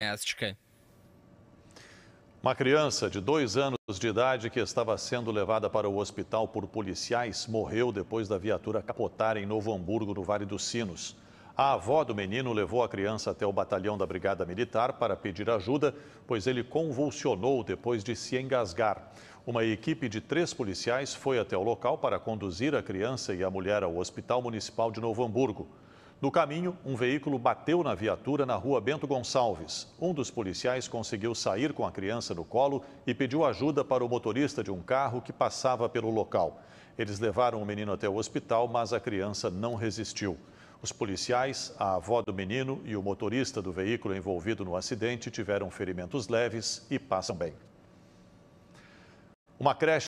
doméstica. Uma criança de dois anos de idade que estava sendo levada para o hospital por policiais morreu depois da viatura capotar em Novo Hamburgo, no Vale dos Sinos. A avó do menino levou a criança até o batalhão da Brigada Militar para pedir ajuda, pois ele convulsionou depois de se engasgar. Uma equipe de três policiais foi até o local para conduzir a criança e a mulher ao Hospital Municipal de Novo Hamburgo. No caminho, um veículo bateu na viatura na rua Bento Gonçalves. Um dos policiais conseguiu sair com a criança no colo e pediu ajuda para o motorista de um carro que passava pelo local. Eles levaram o menino até o hospital, mas a criança não resistiu. Os policiais, a avó do menino e o motorista do veículo envolvido no acidente tiveram ferimentos leves e passam bem. Uma creche